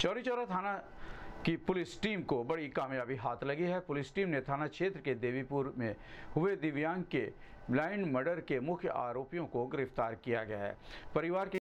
चौरी चौरा थाना की police team को बड़ी कामयाबी हाथ लगी है पुलिस टीम ने थाना क्षेत्र के देवीपुर में हुए दिव्यांग के ब्लाइंड मर्डर के मुख्य आरोपियों को गिरफ्तार किया गया है परिवार के